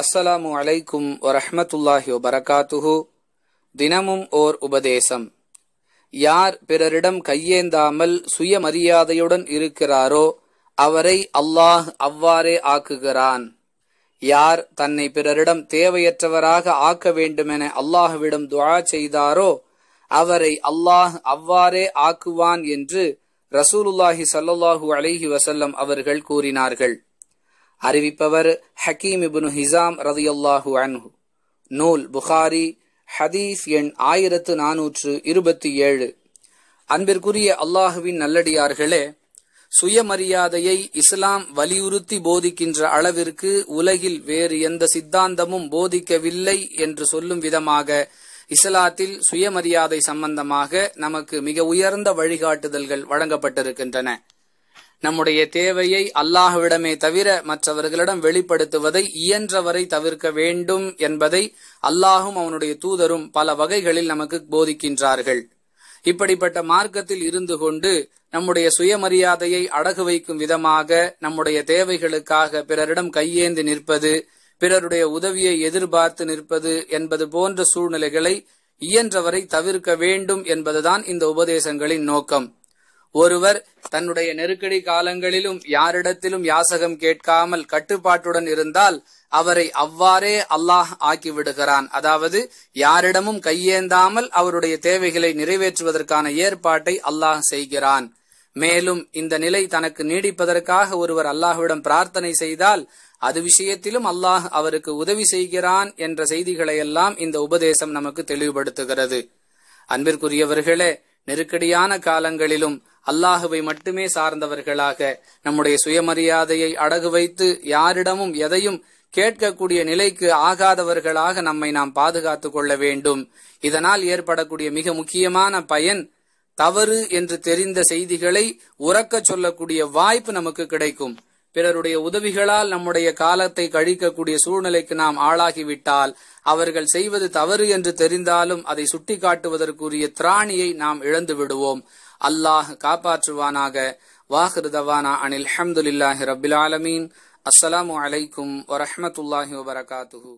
அஸ்ஸலாமு அலைக்கும் வரஹமத்துல்லாஹி வபரகாத்துஹு தினமும் ஓர் உபதேசம் யார் பிறரிடம் கையேந்தாமல் சுயமரியாதையுடன் இருக்கிறாரோ அவரை அல்லாஹ் அவ்வாறே ஆக்குகிறான் யார் தன்னை பிறரிடம் தேவையற்றவராக ஆக்க வேண்டுமென அல்லாஹ்விடம் துவா செய்தாரோ அவரை அல்லாஹ் அவ்வாறே ஆக்குவான் என்று ரசூலுல்லாஹி சல்லாஹூ அலிஹி வசல்லம் அவர்கள் கூறினார்கள் அறிவிப்பவர் ஹக்கீம் இபுனு ஹிசாம் ரதியல்லாஹு அன்ஹு நூல் புகாரி ஹதீஸ் எண் ஆயிரத்து நானூற்று இருபத்தி ஏழு அன்பிற்குரிய அல்லாஹுவின் நல்லடியார்களே சுயமரியாதையை இஸ்லாம் வலியுறுத்தி போதிக்கின்ற அளவிற்கு உலகில் வேறு எந்த சித்தாந்தமும் போதிக்கவில்லை என்று சொல்லும் விதமாக இஸ்லாத்தில் சுயமரியாதை சம்பந்தமாக நமக்கு மிக உயர்ந்த வழிகாட்டுதல்கள் வழங்கப்பட்டிருக்கின்றன நம்முடைய தேவையை அல்லாஹ்விடமே தவிர மற்றவர்களிடம் வெளிப்படுத்துவதை இயன்றவரை தவிர்க்க வேண்டும் என்பதை அல்லாஹும் அவனுடைய தூதரும் பல வகைகளில் நமக்கு போதிக்கின்றார்கள் இப்படிப்பட்ட மார்க்கத்தில் இருந்து கொண்டு நம்முடைய சுயமரியாதையை அடகு வைக்கும் விதமாக நம்முடைய தேவைகளுக்காக பிறரிடம் கையேந்தி நிற்பது பிறருடைய உதவியை எதிர்பார்த்து நிற்பது என்பது போன்ற சூழ்நிலைகளை இயன்றவரை தவிர்க்க வேண்டும் என்பதுதான் இந்த உபதேசங்களின் நோக்கம் ஒருவர் தன்னுடைய நெருக்கடி காலங்களிலும் யாரிடத்திலும் யாசகம் கேட்காமல் கட்டுப்பாட்டுடன் இருந்தால் அவரை அவ்வாறே அல்லாஹ் ஆக்கிவிடுகிறான் அதாவது யாரிடமும் கையேந்தாமல் அவருடைய தேவைகளை நிறைவேற்றுவதற்கான ஏற்பாட்டை அல்லாஹ் செய்கிறான் மேலும் இந்த நிலை தனக்கு நீடிப்பதற்காக ஒருவர் அல்லாஹுவிடம் பிரார்த்தனை செய்தால் அது விஷயத்திலும் அல்லாஹ் அவருக்கு உதவி செய்கிறான் என்ற செய்திகளை எல்லாம் இந்த உபதேசம் நமக்கு தெளிவுபடுத்துகிறது அன்பிற்குரியவர்களே நெருக்கடியான காலங்களிலும் அல்லாஹுவை மட்டுமே சார்ந்தவர்களாக நம்முடைய சுயமரியாதையை அடகு வைத்து யாரிடமும் எதையும் கேட்கக்கூடிய நிலைக்கு ஆகாதவர்களாக நம்மை நாம் பாதுகாத்துக் கொள்ள வேண்டும் இதனால் ஏற்படக்கூடிய மிக முக்கியமான பயன் தவறு என்று தெரிந்த செய்திகளை உறக்க சொல்லக்கூடிய வாய்ப்பு நமக்கு கிடைக்கும் பிறருடைய உதவிகளால் நம்முடைய காலத்தை கழிக்கக்கூடிய சூழ்நிலைக்கு நாம் ஆளாகிவிட்டால் அவர்கள் செய்வது தவறு என்று தெரிந்தாலும் அதை சுட்டிக்காட்டுவதற்குரிய திராணியை நாம் இழந்து விடுவோம் அல்லாஹ் காப்பாற்றுவானாக வாஹிருதவானா அனில் அஹமதுல்லாஹி ரபில் ஆலமீன் அஸ்ஸலாமு அலைக்கும் வரஹமத்துல்லாஹி வபரகாத்து